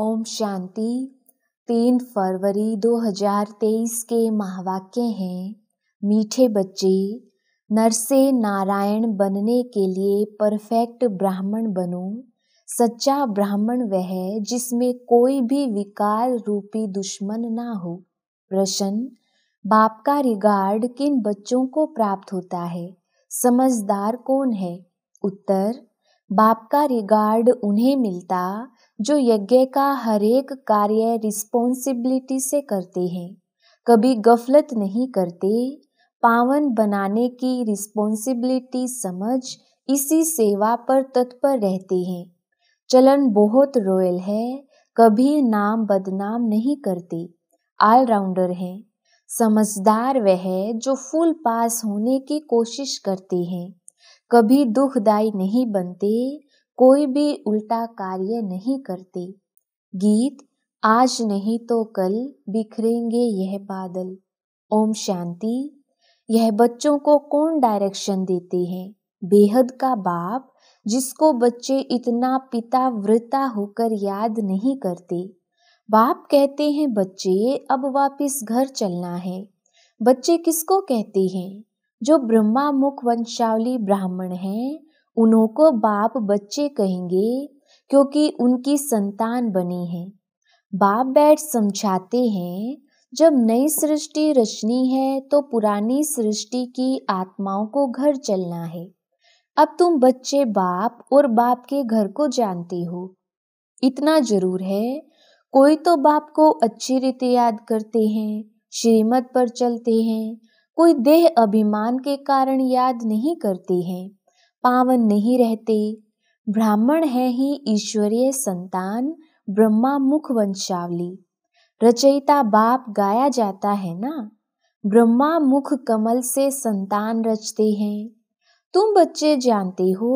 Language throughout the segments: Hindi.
ओम शांति तीन फरवरी 2023 के महावाक्य हैं मीठे बच्चे नर से नारायण बनने के लिए परफेक्ट ब्राह्मण बनो सच्चा ब्राह्मण वह है जिसमें कोई भी विकार रूपी दुश्मन ना हो प्रश्न बाप का रिगार्ड किन बच्चों को प्राप्त होता है समझदार कौन है उत्तर बाप का रिगार्ड उन्हें मिलता जो यज्ञ का हरेक कार्य रिस्पॉन्सिबिलिटी से करते हैं कभी गफलत नहीं करते पावन बनाने की रिस्पॉन्सिबिलिटी समझ इसी सेवा पर तत्पर रहते हैं चलन बहुत रॉयल है कभी नाम बदनाम नहीं करते ऑलराउंडर हैं समझदार वह है जो फुल पास होने की कोशिश करते हैं कभी दुखदायी नहीं बनते कोई भी उल्टा कार्य नहीं करती गीत आज नहीं तो कल बिखरेंगे यह बादल ओम शांति यह बच्चों को कौन डायरेक्शन देते हैं बेहद का बाप जिसको बच्चे इतना पिता वृता होकर याद नहीं करते बाप कहते हैं बच्चे अब वापस घर चलना है बच्चे किसको कहते हैं जो ब्रह्मा मुख वंशावली ब्राह्मण हैं उन्हों को बाप बच्चे कहेंगे क्योंकि उनकी संतान बनी है बाप बैठ समझाते हैं जब नई सृष्टि रचनी है तो पुरानी सृष्टि की आत्माओं को घर चलना है अब तुम बच्चे बाप और बाप के घर को जानते हो इतना जरूर है कोई तो बाप को अच्छी रीति याद करते हैं श्रीमत पर चलते हैं कोई देह अभिमान के कारण याद नहीं करते हैं पावन नहीं रहते ब्राह्मण है ही ईश्वरीय संतान ब्रह्मा मुख वंशावली रचयिता बाप गाया जाता है ना ब्रह्मा मुख कमल से संतान रचते हैं तुम बच्चे जानते हो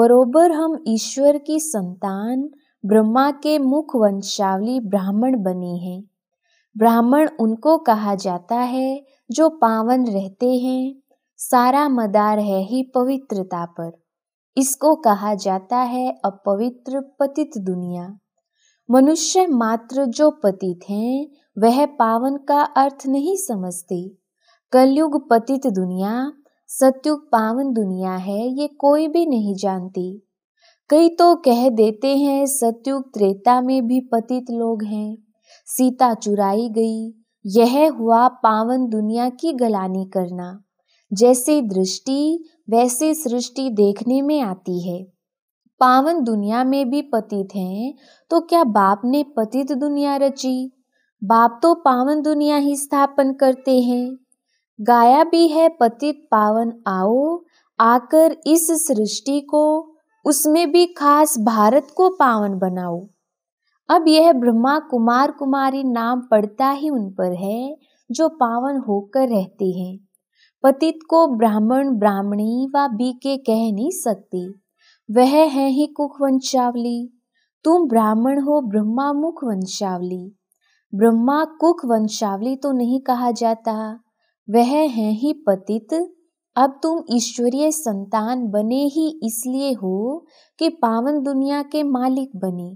बरोबर हम ईश्वर की संतान ब्रह्मा के मुख वंशावली ब्राह्मण बने हैं ब्राह्मण उनको कहा जाता है जो पावन रहते हैं सारा मदार है ही पवित्रता पर इसको कहा जाता है अपवित्र पतित दुनिया मनुष्य मात्र जो पतित हैं वह पावन का अर्थ नहीं समझते कलयुग पतित दुनिया सत्युग पावन दुनिया है ये कोई भी नहीं जानती कई तो कह देते हैं सत्युग त्रेता में भी पतित लोग हैं सीता चुराई गई यह हुआ पावन दुनिया की गलानी करना जैसी दृष्टि वैसी सृष्टि देखने में आती है पावन दुनिया में भी पतित हैं तो क्या बाप ने पतित दुनिया रची बाप तो पावन दुनिया ही स्थापन करते हैं गाया भी है पतित पावन आओ आकर इस सृष्टि को उसमें भी खास भारत को पावन बनाओ अब यह ब्रह्मा कुमार कुमारी नाम पड़ता ही उन पर है जो पावन होकर रहते हैं पतित को ब्राह्मण ब्राह्मणी व बीके कह नहीं सकती वह है ही कुख वंशावली तुम ब्राह्मण हो ब्रह्मा मुख वंशावली ब्रह्मा कुख वंशावली तो नहीं कहा जाता वह है ही पतित अब तुम ईश्वरीय संतान बने ही इसलिए हो कि पावन दुनिया के मालिक बने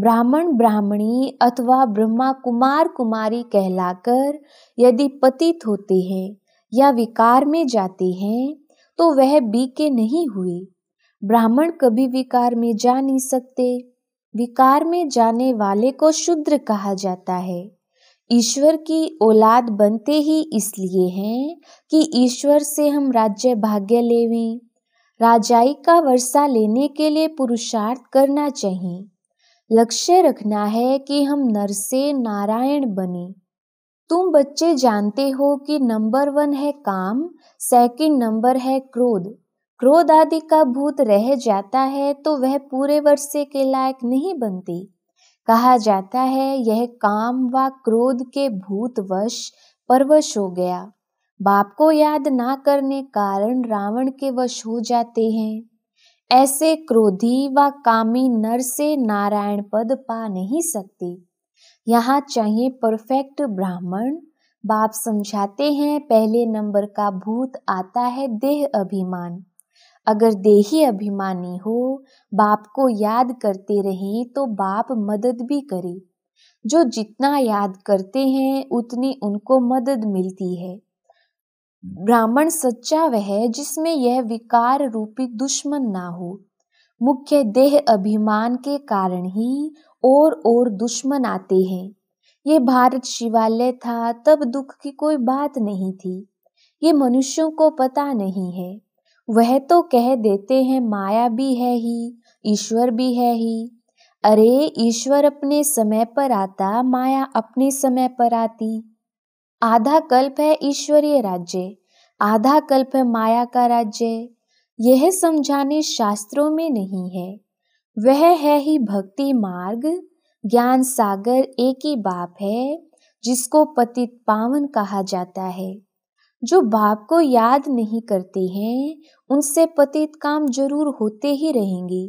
ब्राह्मण ब्राह्मणी अथवा ब्रह्मा कुमार कुमारी कहलाकर यदि पतित होते हैं या विकार में जाते हैं तो वह बीके नहीं हुए ब्राह्मण कभी विकार में जा नहीं सकते विकार में जाने वाले को शूद्र कहा जाता है ईश्वर की औलाद बनते ही इसलिए हैं कि ईश्वर से हम राज्य भाग्य लेवें राजाई का वर्षा लेने के लिए पुरुषार्थ करना चाहिए लक्ष्य रखना है कि हम नर से नारायण बने तुम बच्चे जानते हो कि नंबर वन है काम सेकंड नंबर है क्रोध क्रोध आदि का भूत रह जाता है तो वह पूरे वर्षे के लायक नहीं बनती कहा जाता है यह काम व क्रोध के भूतवश परवश हो गया बाप को याद ना करने कारण रावण के वश हो जाते हैं ऐसे क्रोधी व कामी नर से नारायण पद पा नहीं सकती यहाँ चाहिए परफेक्ट ब्राह्मण बाप समझाते हैं पहले नंबर का भूत आता है देह अभिमान अगर देही अभिमानी हो बाप को याद करते रहे तो बाप मदद भी करे जो जितना याद करते हैं उतनी उनको मदद मिलती है ब्राह्मण सच्चा वह है जिसमें यह विकार रूपी दुश्मन ना हो मुख्य देह अभिमान के कारण ही और और दुश्मन आते हैं ये भारत शिवालय था तब दुख की कोई बात नहीं थी ये मनुष्यों को पता नहीं है वह तो कह देते हैं माया भी है ही ईश्वर भी है ही अरे ईश्वर अपने समय पर आता माया अपने समय पर आती आधा कल्प है ईश्वरीय राज्य आधा कल्प है माया का राज्य यह समझाने शास्त्रों में नहीं है वह है ही भक्ति मार्ग ज्ञान सागर एक ही बाप है जिसको पतित पावन कहा जाता है जो बाप को याद नहीं करते हैं उनसे पतित काम जरूर होते ही रहेंगे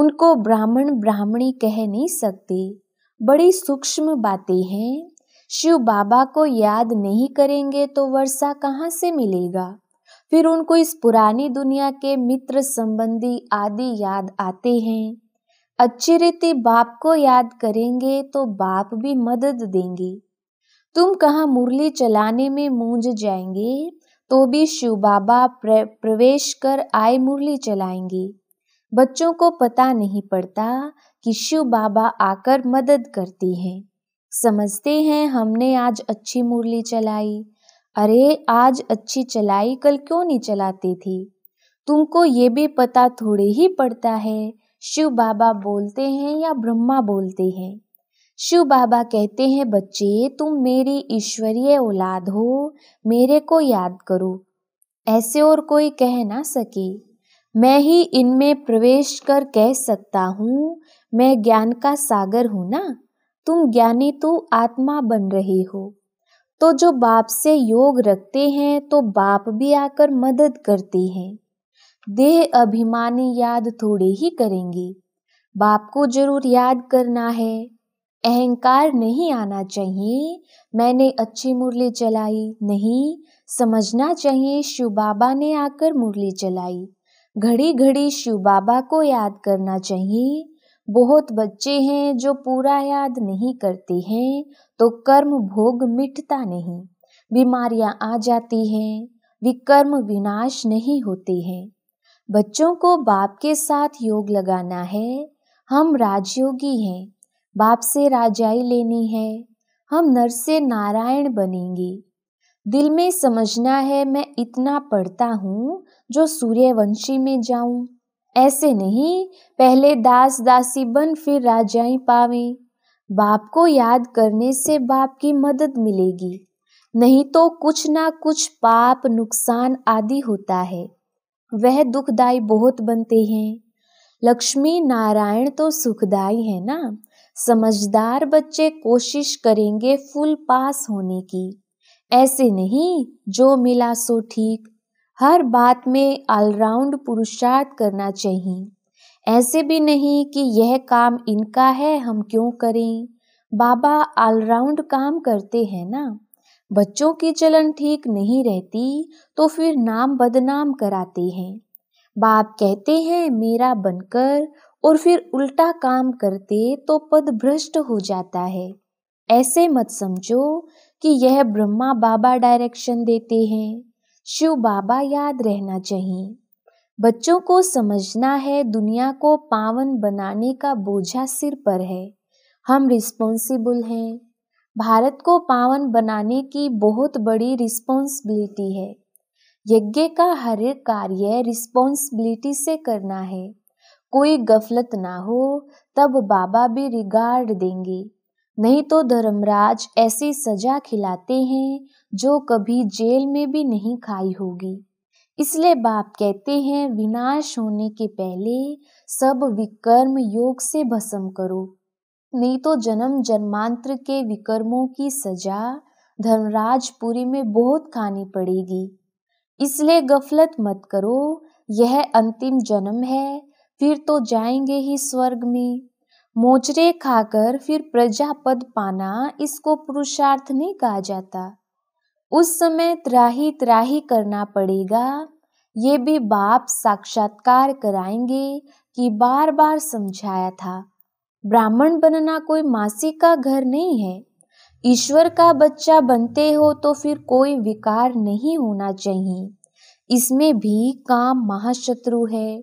उनको ब्राह्मण ब्राह्मणी कह नहीं सकते बड़ी सूक्ष्म बातें हैं शिव बाबा को याद नहीं करेंगे तो वर्षा कहाँ से मिलेगा फिर उनको इस पुरानी दुनिया के मित्र संबंधी आदि याद आते हैं अच्छी रीति बाप को याद करेंगे तो बाप भी मदद देंगे तुम कहाँ मुरली चलाने में मूंझ जाएंगे तो भी शिव बाबा प्रवेश कर आए मुरली चलाएंगे बच्चों को पता नहीं पड़ता कि शिव बाबा आकर मदद करती हैं समझते हैं हमने आज अच्छी मुरली चलाई अरे आज अच्छी चलाई कल क्यों नहीं चलाती थी तुमको ये भी पता थोड़े ही पड़ता है शिव बाबा बोलते हैं या ब्रह्मा बोलते हैं शिव बाबा कहते हैं बच्चे तुम मेरी ईश्वरीय औलाद हो मेरे को याद करो ऐसे और कोई कह ना सके मैं ही इनमें प्रवेश कर कह सकता हूँ मैं ज्ञान का सागर हूँ ना तुम ज्ञानी तो आत्मा बन रही हो तो जो बाप से योग रखते हैं तो बाप भी आकर मदद करते हैं देह अभिमानी याद थोड़े ही करेंगे बाप को जरूर याद करना है अहंकार नहीं आना चाहिए मैंने अच्छी मुरली चलाई नहीं समझना चाहिए शिव बाबा ने आकर मुरली चलाई घड़ी घड़ी शिव बाबा को याद करना चाहिए बहुत बच्चे हैं जो पूरा याद नहीं करते हैं तो कर्म भोग मिटता नहीं बीमारियां आ जाती हैं विकर्म विनाश नहीं होते हैं बच्चों को बाप के साथ योग लगाना है हम राजयोगी हैं बाप से राजाई लेनी है हम नर से नारायण बनेंगे दिल में समझना है मैं इतना पढ़ता हूँ जो सूर्यवंशी में जाऊं ऐसे नहीं पहले दास दासी बन फिर राजाई पावें बाप को याद करने से बाप की मदद मिलेगी नहीं तो कुछ ना कुछ पाप नुकसान आदि होता है वह दुखदायी बहुत बनते हैं लक्ष्मी नारायण तो सुखदायी है ना समझदार बच्चे कोशिश करेंगे फुल पास होने की ऐसे नहीं जो मिला सो ठीक हर बात में ऑलराउंड पुरुषार्थ करना चाहिए ऐसे भी नहीं कि यह काम इनका है हम क्यों करें बाबा ऑलराउंड काम करते हैं ना बच्चों की चलन ठीक नहीं रहती तो फिर नाम बदनाम कराते हैं बाप कहते हैं मेरा बनकर और फिर उल्टा काम करते तो पद भ्रष्ट हो जाता है ऐसे मत समझो कि यह ब्रह्मा बाबा डायरेक्शन देते हैं शिव बाबा याद रहना चाहिए बच्चों को समझना है दुनिया को पावन बनाने का बोझा सिर पर है हम रिस्पॉन्सिबल हैं भारत को पावन बनाने की बहुत बड़ी रिस्पॉन्सिबिलिटी है यज्ञ का हर कार्य रिस्पॉन्सिबिलिटी से करना है कोई गफलत ना हो तब बाबा भी रिगार्ड देंगे नहीं तो धर्मराज ऐसी सजा खिलाते हैं जो कभी जेल में भी नहीं खाई होगी इसलिए बाप कहते हैं विनाश होने के पहले सब विकर्म योग से भस्म करो नहीं तो जन्म जन्मांतर के विकर्मों की सजा धर्मराजपुरी में बहुत खानी पड़ेगी इसलिए गफलत मत करो यह अंतिम जन्म है फिर तो जाएंगे ही स्वर्ग में मोचरे खाकर फिर प्रजापद पाना इसको पुरुषार्थ नहीं कहा जाता उस समय त्राही त्राही करना पड़ेगा ये भी बाप साक्षात्कार कराएंगे कि बार बार समझाया था ब्राह्मण बनना कोई मासी का घर नहीं है ईश्वर का बच्चा बनते हो तो फिर कोई विकार नहीं होना चाहिए इसमें भी काम महाशत्रु है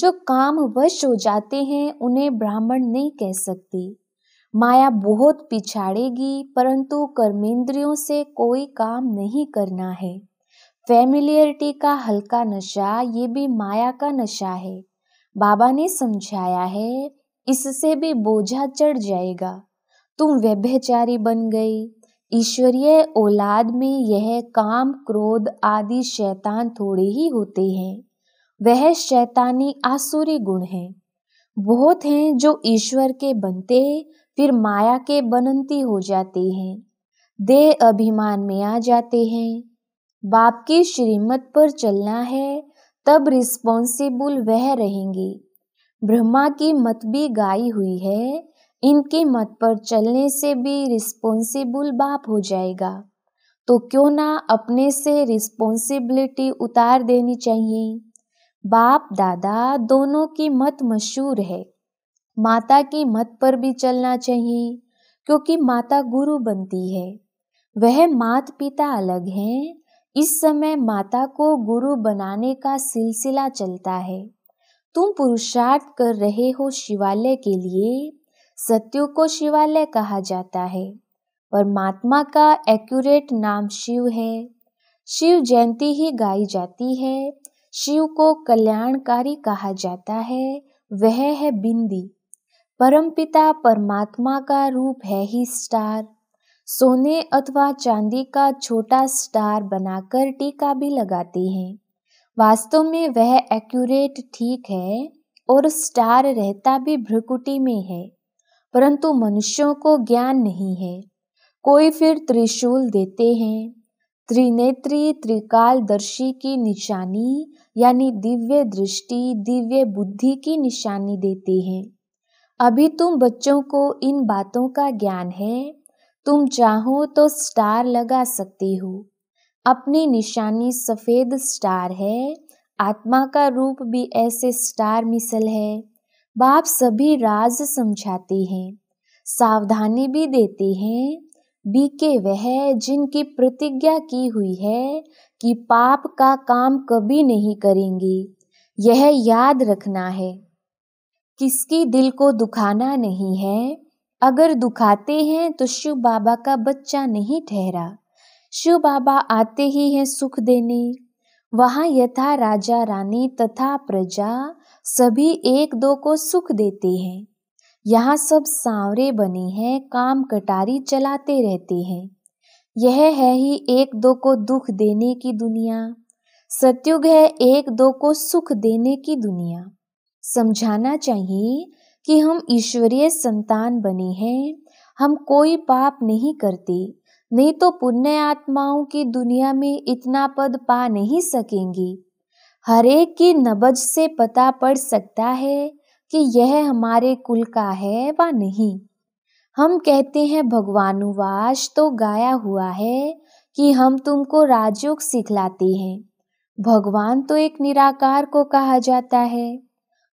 जो काम वश हो जाते हैं उन्हें ब्राह्मण नहीं कह सकती माया बहुत पिछाड़ेगी परंतु कर्मेंद्रियों से कोई काम नहीं करना है फैमिलियरिटी का हल्का नशा ये भी माया का नशा है बाबा ने समझाया है इससे भी बोझा चढ़ जाएगा तुम व्यभ्यचारी बन गई ईश्वरीय औलाद में यह काम क्रोध आदि शैतान थोड़े ही होते हैं वह शैतानी आसुरी गुण है बहुत हैं जो ईश्वर के बनते फिर माया के बनंती हो जाते हैं देह अभिमान में आ जाते हैं बाप की श्रीमत पर चलना है तब रिस्पॉन्सिबल वह रहेंगे ब्रह्मा की मत भी गाई हुई है इनके मत पर चलने से भी रिस्पॉन्सिबल बाप हो जाएगा तो क्यों ना अपने से रिस्पॉन्सिबिलिटी उतार देनी चाहिए बाप दादा दोनों की मत मशहूर है माता की मत पर भी चलना चाहिए क्योंकि माता गुरु बनती है वह मात पिता अलग हैं इस समय माता को गुरु बनाने का सिलसिला चलता है तुम पुरुषार्थ कर रहे हो शिवालय के लिए सत्यु को शिवालय कहा जाता है परमात्मा का एक्यूरेट नाम शिव है शिव जयंती ही गाई जाती है शिव को कल्याणकारी कहा जाता है वह है बिंदी परमपिता परमात्मा का रूप है ही स्टार सोने अथवा चांदी का छोटा स्टार बनाकर टीका भी लगाते हैं वास्तव में वह एक्यूरेट ठीक है और स्टार रहता भी भ्रकुटी में है परंतु मनुष्यों को ज्ञान नहीं है कोई फिर त्रिशूल देते हैं त्रिनेत्री त्रिकालदर्शी की निशानी यानी दिव्य दृष्टि दिव्य बुद्धि की निशानी देते हैं अभी तुम बच्चों को इन बातों का ज्ञान है तुम चाहो तो स्टार लगा सकती हो अपनी निशानी सफ़ेद स्टार है आत्मा का रूप भी ऐसे स्टार मिसल है बाप सभी राज समझाती हैं सावधानी भी देती हैं बीके वह जिनकी प्रतिज्ञा की हुई है कि पाप का काम कभी नहीं करेंगी यह याद रखना है किसकी दिल को दुखाना नहीं है अगर दुखाते हैं तो शिव बाबा का बच्चा नहीं ठहरा शिव बाबा आते ही हैं सुख देने वहाँ यथा राजा रानी तथा प्रजा सभी एक दो को सुख देते हैं यहाँ सब सांवरे बने हैं काम कटारी चलाते रहते हैं यह है ही एक दो को दुख देने की दुनिया सतयुग है एक दो को सुख देने की दुनिया समझाना चाहिए कि हम ईश्वरीय संतान बने हैं हम कोई पाप नहीं करते नहीं तो पुण्य आत्माओं की दुनिया में इतना पद पा नहीं सकेंगे हरेक की नबज से पता पड़ सकता है कि यह हमारे कुल का है व नहीं हम कहते हैं भगवानुवास तो गाया हुआ है कि हम तुमको राजयोग सिखलाते हैं भगवान तो एक निराकार को कहा जाता है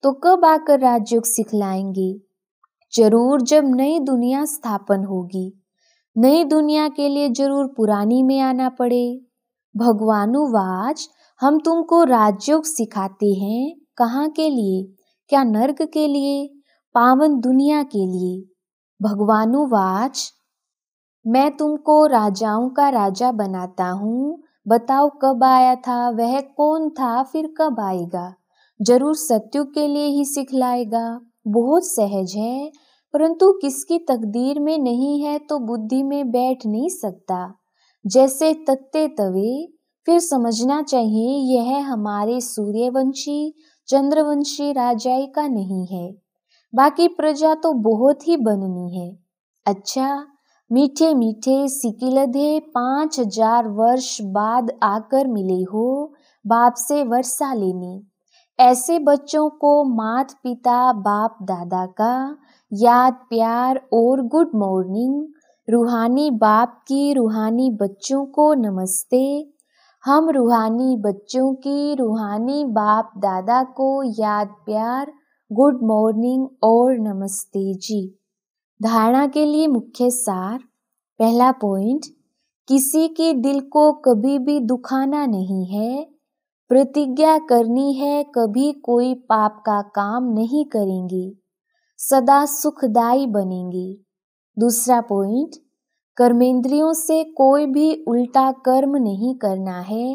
तो कब आकर राजयोग सिखलाएंगे जरूर जब नई दुनिया स्थापन होगी नई दुनिया के लिए जरूर पुरानी में आना पड़े भगवानुवाच हम तुमको राजयोग सिखाते हैं कहाँ के लिए क्या नर्क के लिए पावन दुनिया के लिए भगवानुवाच मैं तुमको राजाओं का राजा बनाता हूँ बताओ कब आया था वह कौन था फिर कब आएगा जरूर सत्यु के लिए ही सिखलाएगा बहुत सहज है परंतु किसकी तकदीर में नहीं है तो बुद्धि में बैठ नहीं सकता जैसे तत्ते तवे फिर समझना चाहिए यह हमारे सूर्यवंशी चंद्रवंशी राजाई का नहीं है बाकी प्रजा तो बहुत ही बननी है अच्छा मीठे मीठे सिकिलधे पांच हजार वर्ष बाद आकर मिले हो बाप से वर्षा लेने ऐसे बच्चों को मात पिता बाप दादा का याद प्यार और गुड मॉर्निंग रूहानी बाप की रूहानी बच्चों को नमस्ते हम रूहानी बच्चों की रूहानी बाप दादा को याद प्यार गुड मॉर्निंग और नमस्ते जी धारणा के लिए मुख्य सार पहला पॉइंट किसी के दिल को कभी भी दुखाना नहीं है प्रतिज्ञा करनी है कभी कोई पाप का काम नहीं करेंगी सदा सुखदायी बनेंगी दूसरा पॉइंट कर्मेंद्रियों से कोई भी उल्टा कर्म नहीं करना है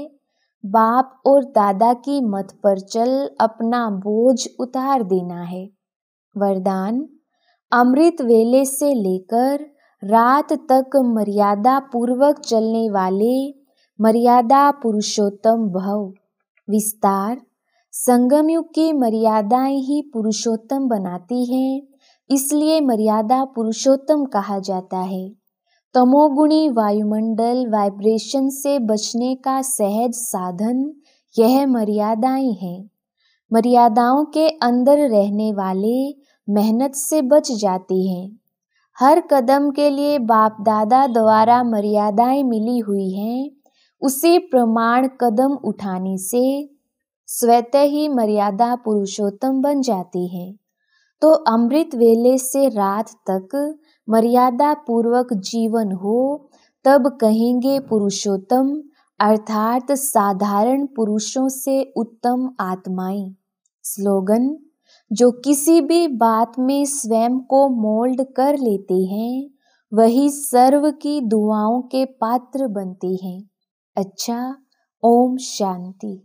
बाप और दादा की मत पर चल अपना बोझ उतार देना है वरदान अमृत वेले से लेकर रात तक मर्यादा पूर्वक चलने वाले मर्यादा पुरुषोत्तम भव विस्तार संगमयुग की मर्यादाएं ही पुरुषोत्तम बनाती हैं इसलिए मर्यादा पुरुषोत्तम कहा जाता है तमोगुणी वायुमंडल वाइब्रेशन से बचने का सहज साधन यह मर्यादाएं हैं मर्यादाओं के अंदर रहने वाले मेहनत से बच जाती हैं हर कदम के लिए बाप दादा द्वारा मर्यादाएं मिली हुई हैं उसी प्रमाण कदम उठाने से स्वतः ही मर्यादा पुरुषोत्तम बन जाती है तो अमृत वेले से रात तक मर्यादा पूर्वक जीवन हो तब कहेंगे पुरुषोत्तम अर्थात साधारण पुरुषों से उत्तम आत्माएं स्लोगन जो किसी भी बात में स्वयं को मोल्ड कर लेते हैं वही सर्व की दुआओं के पात्र बनते हैं अच्छा ओम शांति